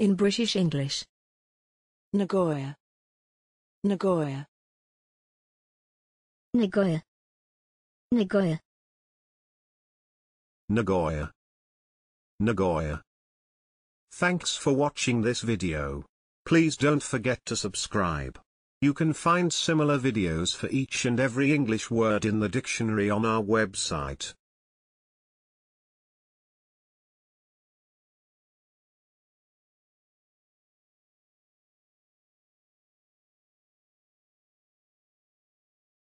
in British English. Nagoya. Nagoya. Nagoya. Nagoya. Nagoya. Nagoya. Thanks for watching this video. Please don't forget to subscribe. You can find similar videos for each and every English word in the dictionary on our website.